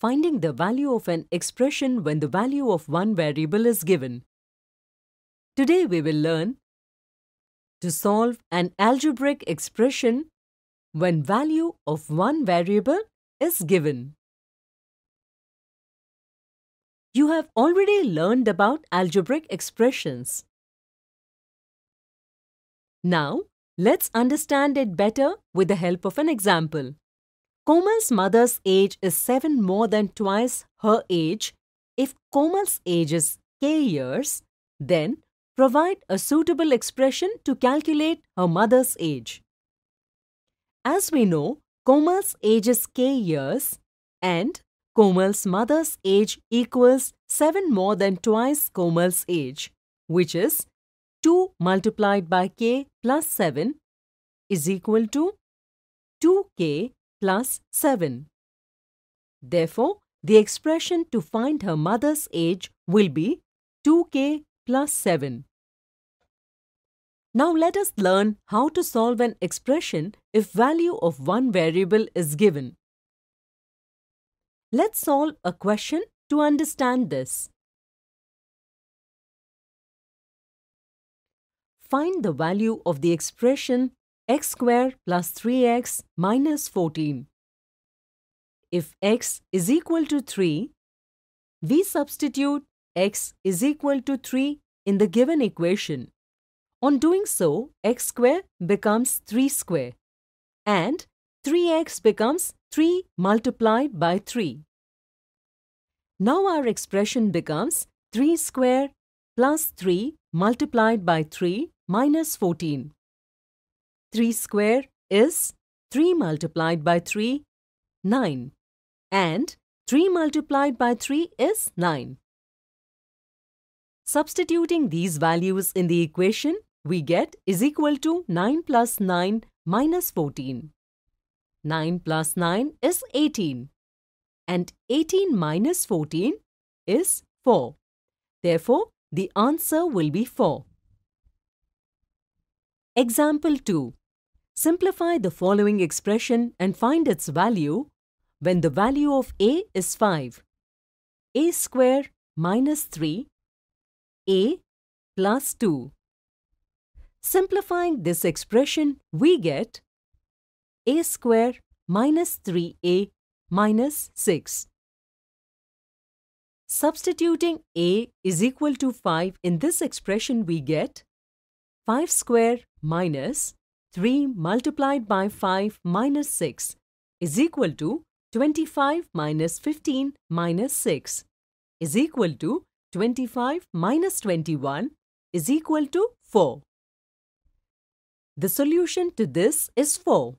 finding the value of an expression when the value of one variable is given. Today we will learn to solve an algebraic expression when value of one variable is given. You have already learned about algebraic expressions. Now, let's understand it better with the help of an example. Komal's mother's age is 7 more than twice her age. If Komal's age is k years, then provide a suitable expression to calculate her mother's age. As we know, Komal's age is k years and Komal's mother's age equals 7 more than twice Komal's age, which is 2 multiplied by k plus 7 is equal to 2k plus 7. Therefore, the expression to find her mother's age will be 2k plus 7. Now let us learn how to solve an expression if value of one variable is given. Let's solve a question to understand this. Find the value of the expression x squared plus 3x minus 14. If x is equal to 3, we substitute x is equal to 3 in the given equation. On doing so, x square becomes 3 square and 3x becomes 3 multiplied by 3. Now our expression becomes 3 square plus 3 multiplied by 3 minus 14. 3 square is 3 multiplied by 3, 9. And 3 multiplied by 3 is 9. Substituting these values in the equation, we get is equal to 9 plus 9 minus 14. 9 plus 9 is 18. And 18 minus 14 is 4. Therefore, the answer will be 4. Example 2. Simplify the following expression and find its value when the value of a is 5. a square minus 3, a plus 2. Simplifying this expression, we get a square minus 3a minus 6. Substituting a is equal to 5 in this expression, we get 5 square minus 3 multiplied by 5 minus 6 is equal to 25 minus 15 minus 6 is equal to 25 minus 21 is equal to 4. The solution to this is 4.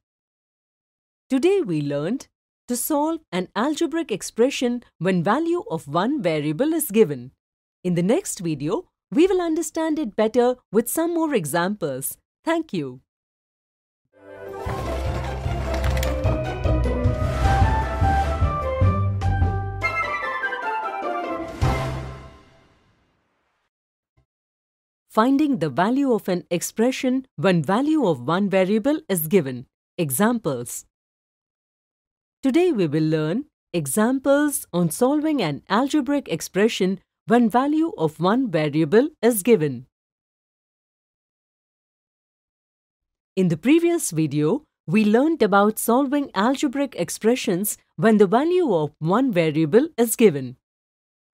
Today we learned to solve an algebraic expression when value of one variable is given. In the next video, we will understand it better with some more examples. Thank you. finding the value of an expression when value of one variable is given. Examples Today we will learn examples on solving an algebraic expression when value of one variable is given. In the previous video, we learned about solving algebraic expressions when the value of one variable is given.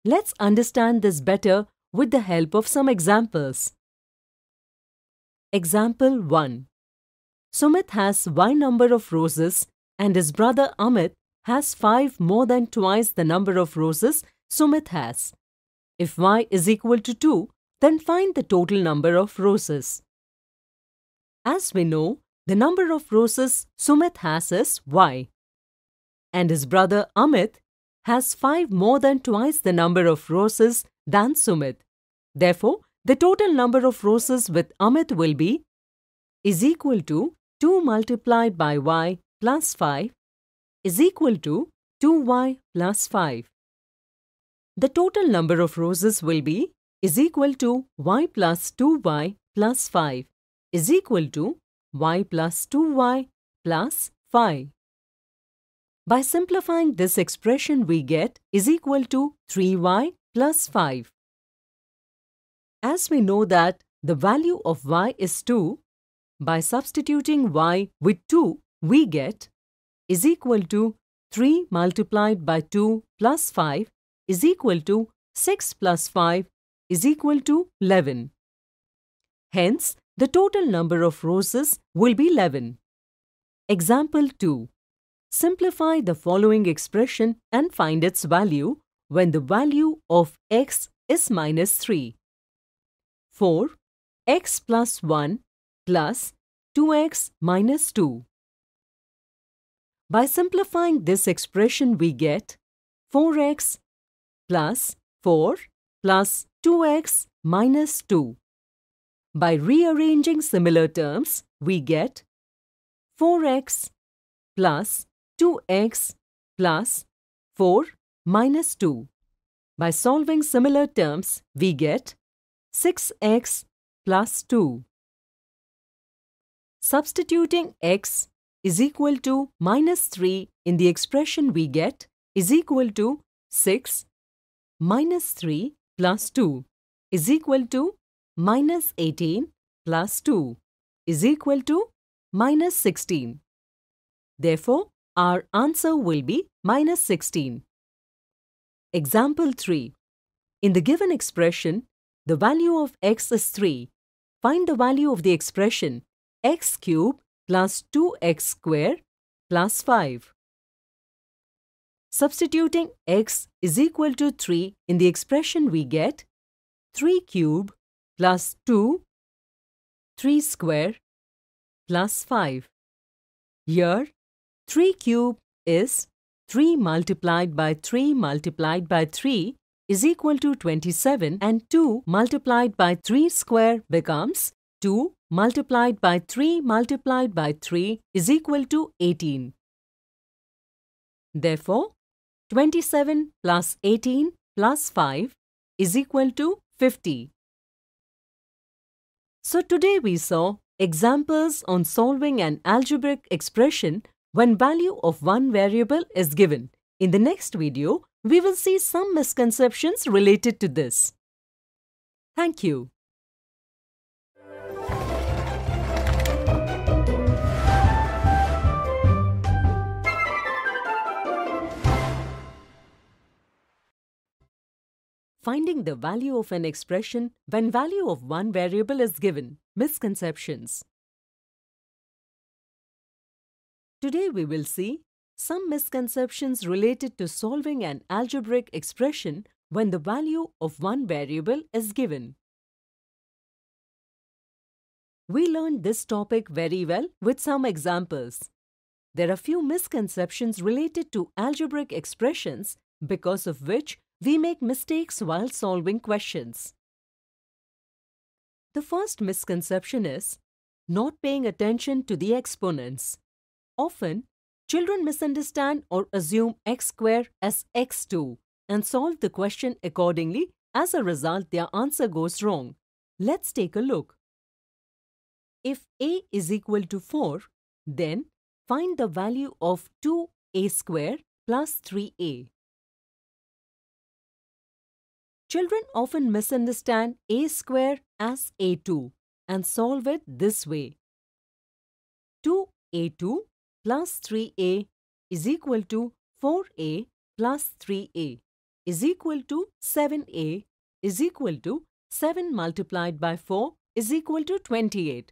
Let's understand this better with the help of some examples. Example 1 Sumit has Y number of roses and his brother Amit has 5 more than twice the number of roses Sumit has. If Y is equal to 2, then find the total number of roses. As we know, the number of roses Sumit has is Y. And his brother Amit has 5 more than twice the number of roses than Sumit. Therefore, the total number of roses with Amit will be is equal to 2 multiplied by y plus 5 is equal to 2y plus 5. The total number of roses will be is equal to y plus 2y plus 5 is equal to y plus 2y plus 5. By simplifying this expression we get is equal to 3y plus 5. As we know that the value of y is 2, by substituting y with 2, we get is equal to 3 multiplied by 2 plus 5 is equal to 6 plus 5 is equal to 11. Hence, the total number of roses will be 11. Example 2. Simplify the following expression and find its value when the value of x is minus 3. 4. x plus 1 plus 2x minus 2. By simplifying this expression we get 4x plus 4 plus 2x minus 2. By rearranging similar terms, we get 4x plus 2x plus 4 minus 2. By solving similar terms, we get 6x plus 2. Substituting x is equal to minus 3 in the expression we get is equal to 6 minus 3 plus 2 is equal to minus 18 plus 2 is equal to minus 16. Therefore, our answer will be minus 16. Example 3. In the given expression, the value of x is 3. Find the value of the expression x cube plus 2x square plus 5. Substituting x is equal to 3 in the expression we get 3 cube plus 2, 3 square plus 5. Here, 3 cube is 3 multiplied by 3 multiplied by 3 is equal to 27 and 2 multiplied by 3 square becomes 2 multiplied by 3 multiplied by 3 is equal to 18. Therefore, 27 plus 18 plus 5 is equal to 50. So today we saw examples on solving an algebraic expression when value of one variable is given. In the next video, we will see some misconceptions related to this. Thank you. Finding the value of an expression when value of one variable is given. Misconceptions Today we will see some misconceptions related to solving an algebraic expression when the value of one variable is given. We learned this topic very well with some examples. There are few misconceptions related to algebraic expressions because of which we make mistakes while solving questions. The first misconception is not paying attention to the exponents. Often, children misunderstand or assume x square as x2 and solve the question accordingly. As a result, their answer goes wrong. Let's take a look. If a is equal to 4, then find the value of 2a square plus 3a. Children often misunderstand a square as a2 and solve it this way. 2a2 plus 3a is equal to 4a plus 3a is equal to 7a is equal to 7 multiplied by 4 is equal to 28.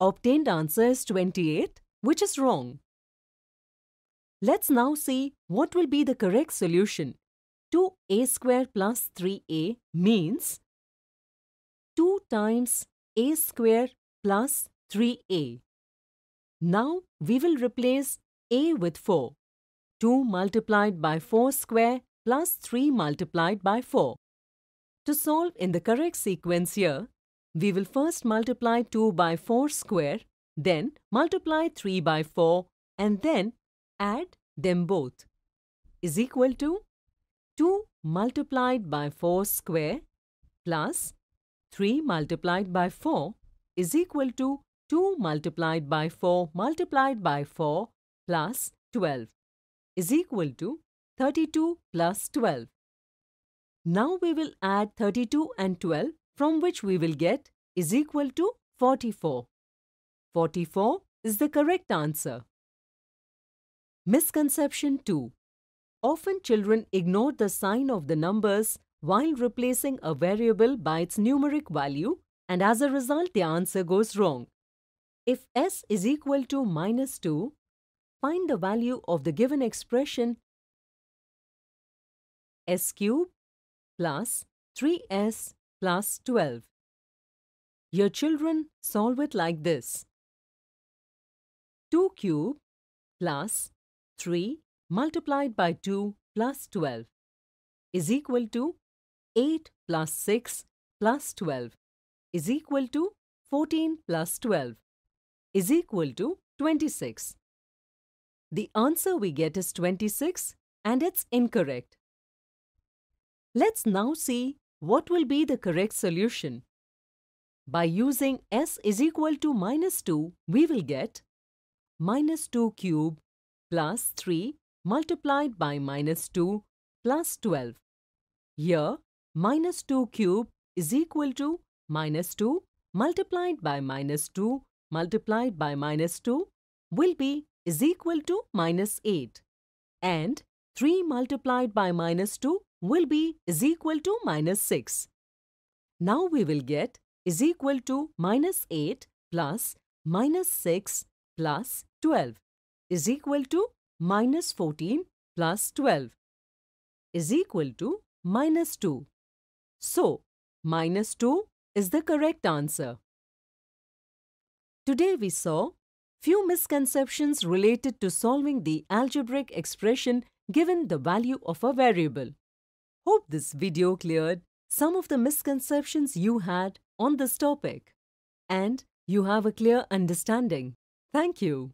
Obtained answer is 28, which is wrong. Let's now see what will be the correct solution. 2a square plus 3a means 2 times a square plus 3a now we will replace a with 4. 2 multiplied by 4 square plus 3 multiplied by 4. To solve in the correct sequence here, we will first multiply 2 by 4 square, then multiply 3 by 4 and then add them both is equal to 2 multiplied by 4 square plus 3 multiplied by 4 is equal to 2 multiplied by 4 multiplied by 4 plus 12 is equal to 32 plus 12. Now we will add 32 and 12 from which we will get is equal to 44. 44 is the correct answer. Misconception 2. Often children ignore the sign of the numbers while replacing a variable by its numeric value and as a result the answer goes wrong. If s is equal to minus 2, find the value of the given expression s cube plus 3s plus 12. Your children solve it like this. 2 cube plus 3 multiplied by 2 plus 12 is equal to 8 plus 6 plus 12 is equal to 14 plus 12 is equal to 26. The answer we get is 26 and it's incorrect. Let's now see what will be the correct solution. By using s is equal to minus 2, we will get minus 2 cube plus 3 multiplied by minus 2 plus 12. Here, minus 2 cube is equal to minus 2 multiplied by minus 2 multiplied by minus 2 will be is equal to minus 8 and 3 multiplied by minus 2 will be is equal to minus 6. Now we will get is equal to minus 8 plus minus 6 plus 12 is equal to minus 14 plus 12 is equal to minus 2. So, minus 2 is the correct answer. Today we saw few misconceptions related to solving the algebraic expression given the value of a variable. Hope this video cleared some of the misconceptions you had on this topic and you have a clear understanding. Thank you.